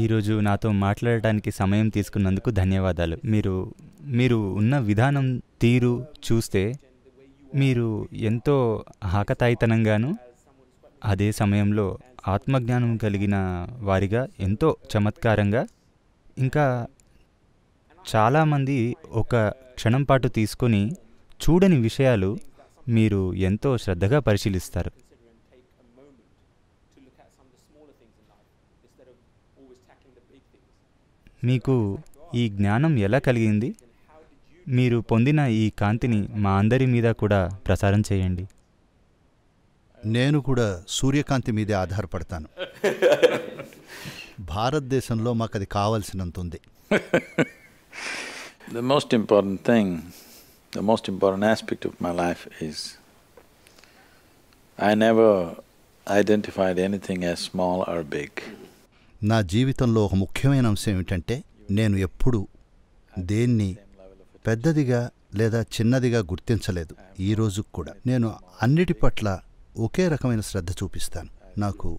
ఈరోజు నాతో మాట్లాడటానికి సమయం తీసుకున్నందుకు ధన్యవాదాలు మీరు మీరు ఉన్న విధానం తీరు చూస్తే మీరు ఎంతో ఆకతాయితనంగాను అదే సమయంలో ఆత్మజ్ఞానం కలిగిన వారిగా ఎంతో చమత్కారంగా ఇంకా చాలామంది ఒక క్షణం పాటు తీసుకొని చూడని విషయాలు మీరు ఎంతో శ్రద్ధగా పరిశీలిస్తారు మీకు ఈ జ్ఞానం ఎలా కలిగింది మీరు పొందిన ఈ కాంతిని మా అందరి మీద కూడా ప్రసారం చేయండి నేను కూడా సూర్యకాంతి మీదే ఆధారపడతాను భారతదేశంలో మాకు అది కావాల్సినంత ఉంది the most important thing the most important aspect of my life is I never identified anything as small or big నా జీవితంలో ఒక ముఖ్యమైన అంశం ఏమిటంటే నేను ఎప్పుడు దేన్ని పెద్దదిగా లేదా చిన్నదిగా గుర్తించలేదు ఈ రోజుకు కూడా నేను అన్నిటి పట్ల ఒకే రకమైన శ్రద్ధ చూపిస్తాను నాకు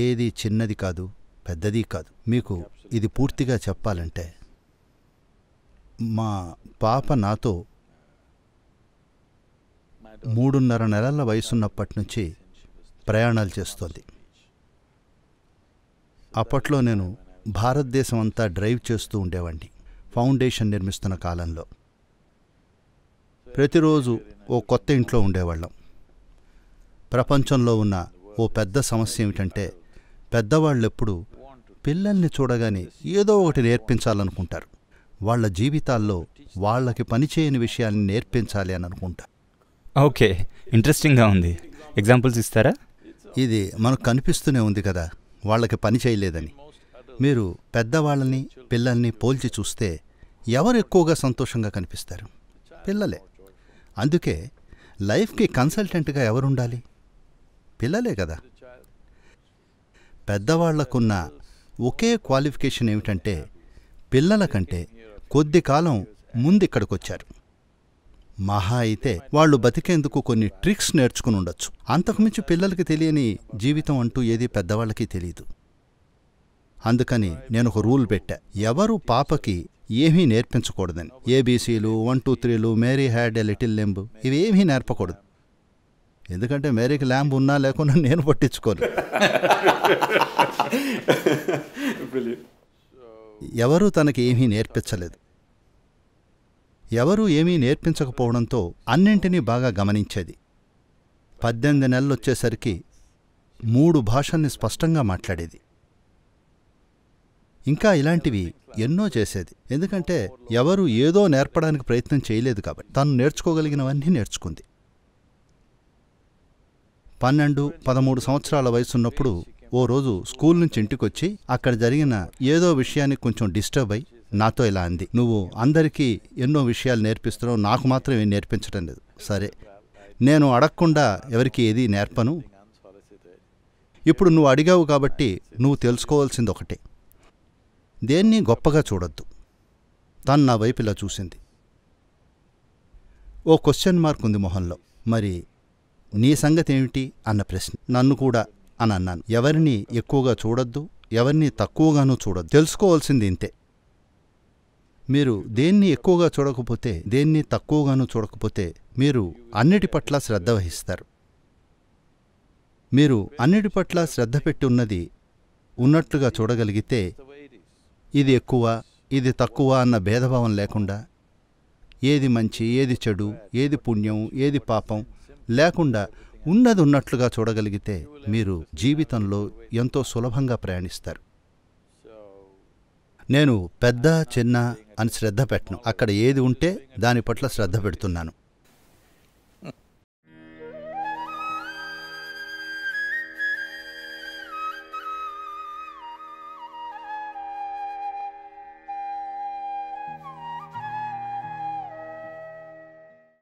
ఏది చిన్నది కాదు పెద్దది కాదు మీకు ఇది పూర్తిగా చెప్పాలంటే మా పాప నాతో మూడున్నర నెలల వయసున్నప్పటి నుంచి ప్రయాణాలు చేస్తోంది అప్పట్లో నేను భారతదేశం అంతా డ్రైవ్ చేస్తూ ఉండేవాడిని ఫౌండేషన్ నిర్మిస్తున్న కాలంలో ప్రతిరోజు ఓ కొత్త ఇంట్లో ఉండేవాళ్ళం ప్రపంచంలో ఉన్న ఓ పెద్ద సమస్య ఏమిటంటే పెద్దవాళ్ళెప్పుడు పిల్లల్ని చూడగానే ఏదో ఒకటి నేర్పించాలనుకుంటారు వాళ్ళ జీవితాల్లో వాళ్ళకి పనిచేయని విషయాన్ని నేర్పించాలి అని అనుకుంటా ఓకే ఇంట్రెస్టింగ్గా ఉంది ఎగ్జాంపుల్స్ ఇస్తారా ఇది మనకు కనిపిస్తూనే ఉంది కదా వాళ్ళకి పని చేయలేదని మీరు పెద్దవాళ్ళని పిల్లల్ని పోల్చి చూస్తే ఎవరు ఎక్కువగా సంతోషంగా కనిపిస్తారు పిల్లలే అందుకే లైఫ్కి కన్సల్టెంట్గా ఎవరుండాలి పిల్లలే కదా పెద్దవాళ్లకున్న ఒకే క్వాలిఫికేషన్ ఏమిటంటే పిల్లల కంటే కొద్ది కాలం ముందు ఇక్కడికొచ్చారు మహా అయితే వాళ్ళు బతికేందుకు కొన్ని ట్రిక్స్ నేర్చుకుని ఉండొచ్చు అంతకుమించి పిల్లలకి తెలియని జీవితం అంటూ ఏదీ పెద్దవాళ్ళకి తెలియదు అందుకని నేను ఒక రూల్ పెట్టా ఎవరు పాపకి ఏమీ నేర్పించకూడదని ఏబీసీలు వన్ టూ త్రీలు Mary had a little lamb ఇవి ఏమీ నేర్పకూడదు ఎందుకంటే మేరీకి ల్యాంబ్ ఉన్నా లేకున్నా నేను పట్టించుకోను ఎవరూ తనకి ఏమీ నేర్పించలేదు ఎవరూ ఏమీ నేర్పించకపోవడంతో అన్నింటినీ బాగా గమనించేది పద్దెనిమిది నెలలొచ్చేసరికి మూడు భాషల్ని స్పష్టంగా మాట్లాడేది ఇంకా ఇలాంటివి ఎన్నో చేసేది ఎందుకంటే ఎవరు ఏదో నేర్పడానికి ప్రయత్నం చేయలేదు కాబట్టి తను నేర్చుకోగలిగినవన్నీ నేర్చుకుంది పన్నెండు పదమూడు సంవత్సరాల వయసున్నప్పుడు ఓ రోజు స్కూల్ నుంచి ఇంటికొచ్చి అక్కడ జరిగిన ఏదో విషయానికి కొంచెం డిస్టర్బ్ అయి నాతో ఇలా అంది నువ్వు అందరికీ ఎన్నో విషయాలు నేర్పిస్తున్నావు నాకు మాత్రం ఏం నేర్పించడం లేదు సరే నేను అడగకుండా ఎవరికి ఏది నేర్పను ఇప్పుడు నువ్వు అడిగావు కాబట్టి నువ్వు తెలుసుకోవాల్సింది ఒకటే దేన్ని గొప్పగా చూడొద్దు తను నా వైపు ఇలా చూసింది ఓ క్వశ్చన్ మార్క్ ఉంది మొహంలో మరి నీ సంగతి ఏమిటి అన్న ప్రశ్న నన్ను కూడా అని అన్నాను ఎవరిని ఎక్కువగా చూడొద్దు ఎవరిని తక్కువగానూ చూడొద్దు తెలుసుకోవాల్సింది ఇంతే మీరు దేన్ని ఎక్కువగా చూడకపోతే దేన్ని తక్కువగాను చూడకపోతే మీరు అన్నిటి పట్ల శ్రద్ధ వహిస్తారు మీరు అన్నిటి పట్ల శ్రద్ధ పెట్టి ఉన్నది ఉన్నట్లుగా చూడగలిగితే ఇది ఎక్కువ ఇది తక్కువ అన్న భేదభావం లేకుండా ఏది మంచి ఏది చెడు ఏది పుణ్యం ఏది పాపం లేకుండా ఉన్నది ఉన్నట్లుగా చూడగలిగితే మీరు జీవితంలో ఎంతో సులభంగా ప్రయాణిస్తారు నేను పెద్ద చిన్న అని శ్రద్ధ పెట్టను అక్కడ ఏది ఉంటే దాని పట్ల శ్రద్ధ పెడుతున్నాను